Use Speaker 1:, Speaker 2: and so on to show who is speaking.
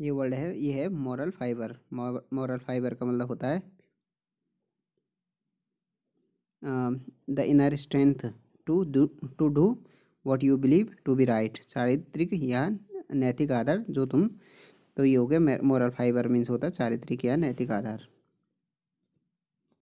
Speaker 1: ये वर्ड है ये है मॉरल फाइबर मॉरल फाइबर का मतलब होता है the inner strength to do to do what you believe to be right चारित्रिक या नैतिक आधार जो तुम तो ये हो गया मॉरल फाइबर मीन्स होता है चारित्रिक या नैतिक आधार